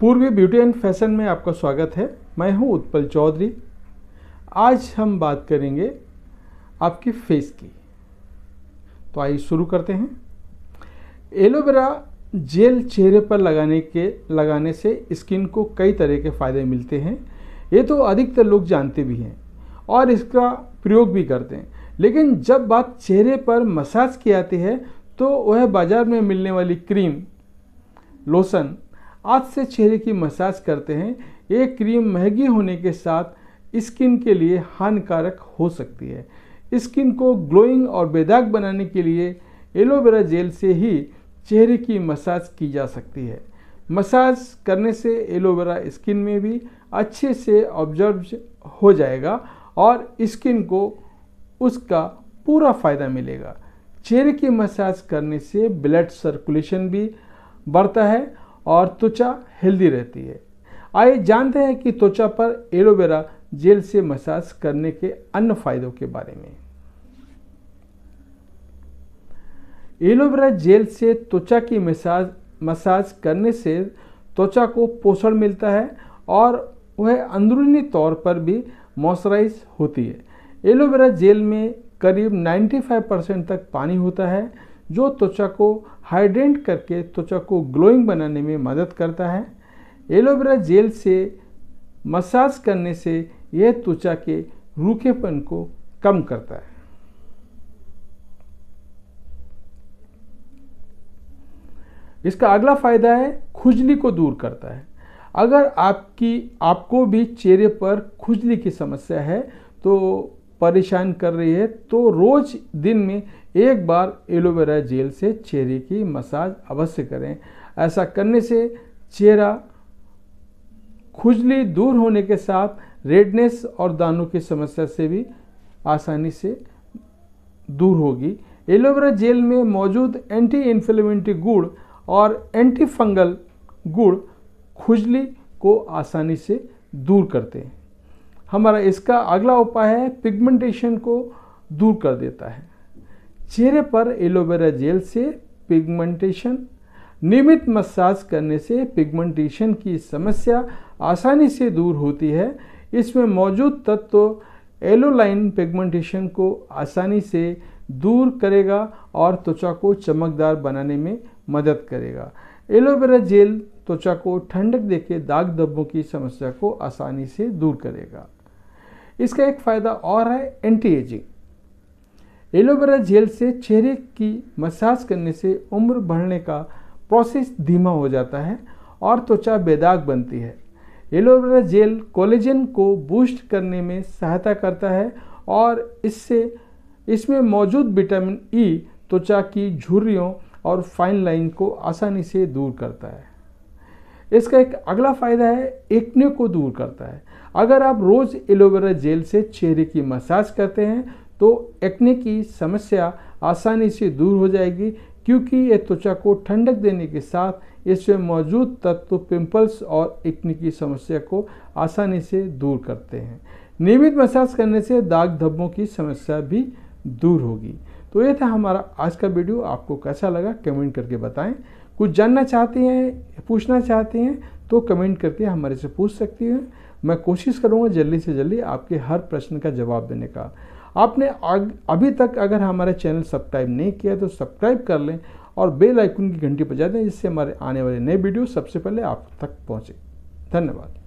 पूर्वी beauty and fashion में आपका स्वागत है मैं हूं उत्पल चौधरी आज हम बात करेंगे आपकी फेस की तो आइए शुरू करते हैं एलोवेरा जेल चेहरे पर लगाने के लगाने से स्किन को कई तरह के फ़ायदे मिलते हैं ये तो अधिकतर लोग जानते भी हैं और इसका प्रयोग भी करते हैं लेकिन जब बात चेहरे पर मसाज की आती है तो वह बाज़ार में मिलने वाली क्रीम लोशन आज से चेहरे की मसाज करते हैं ये क्रीम महंगी होने के साथ स्किन के लिए हानिकारक हो सकती है स्किन को ग्लोइंग और बेदाग बनाने के लिए एलोवेरा जेल से ही चेहरे की मसाज की जा सकती है मसाज करने से एलोवेरा स्किन में भी अच्छे से ऑब्जर्व हो जाएगा और स्किन को उसका पूरा फ़ायदा मिलेगा चेहरे की मसाज करने से ब्लड सर्कुलेशन भी बढ़ता है और त्वचा हेल्दी रहती है आइए जानते हैं कि त्वचा पर एलोवेरा जेल से मसाज करने के अन्य फायदों के बारे में एलोवेरा जेल से त्वचा की मसाज मसाज करने से त्वचा को पोषण मिलता है और वह अंदरूनी तौर पर भी मॉइस्चराइज होती है एलोवेरा जेल में करीब 95 परसेंट तक पानी होता है जो त्वचा को हाइड्रेंट करके त्वचा को ग्लोइंग बनाने में मदद करता है एलोवेरा जेल से मसाज करने से यह त्वचा के रूखेपन को कम करता है इसका अगला फायदा है खुजली को दूर करता है अगर आपकी आपको भी चेहरे पर खुजली की समस्या है तो परेशान कर रही है तो रोज़ दिन में एक बार एलोवेरा जेल से चेहरे की मसाज अवश्य करें ऐसा करने से चेहरा खुजली दूर होने के साथ रेडनेस और दानों की समस्या से भी आसानी से दूर होगी एलोवेरा जेल में मौजूद एंटी इन्फ्लेमेंट्री गुड़ और एंटी फंगल गुड़ खुजली को आसानी से दूर करते हैं हमारा इसका अगला उपाय है पिगमेंटेशन को दूर कर देता है चेहरे पर एलोवेरा जेल से पिगमेंटेशन नियमित मसाज करने से पिगमेंटेशन की समस्या आसानी से दूर होती है इसमें मौजूद तत्व तो एलोलाइन पिगमेंटेशन को आसानी से दूर करेगा और त्वचा को चमकदार बनाने में मदद करेगा एलोवेरा जेल त्वचा को ठंडक देके दाग धब्बों की समस्या को आसानी से दूर करेगा इसका एक फ़ायदा और है एंटी एजिंग एलोवेरा जेल से चेहरे की मसाज करने से उम्र बढ़ने का प्रोसेस धीमा हो जाता है और त्वचा बेदाग बनती है एलोवेरा जेल कोलेजन को बूस्ट करने में सहायता करता है और इससे इसमें मौजूद विटामिन ई e त्वचा की झुर्रियों और फाइन लाइन को आसानी से दूर करता है इसका एक अगला फ़ायदा है एक्ने को दूर करता है अगर आप रोज़ एलोवेरा जेल से चेहरे की मसाज करते हैं तो एक्ने की समस्या आसानी से दूर हो जाएगी क्योंकि ये त्वचा को ठंडक देने के साथ इसमें मौजूद तत्व पिंपल्स और एक्ने की समस्या को आसानी से दूर करते हैं नियमित मसाज करने से दाग धब्बों की समस्या भी दूर होगी तो ये था हमारा आज का वीडियो आपको कैसा लगा कमेंट करके बताएं कुछ जानना चाहते हैं पूछना चाहते हैं तो कमेंट करके हमारे से पूछ सकती हैं मैं कोशिश करूँगा जल्दी से जल्दी आपके हर प्रश्न का जवाब देने का आपने अभी तक अगर हमारा चैनल सब्सक्राइब नहीं किया तो सब्सक्राइब कर लें और बेल आइकन की घंटी बजा दें जिससे हमारे आने वाले नए वीडियो सबसे पहले आप तक पहुँचे धन्यवाद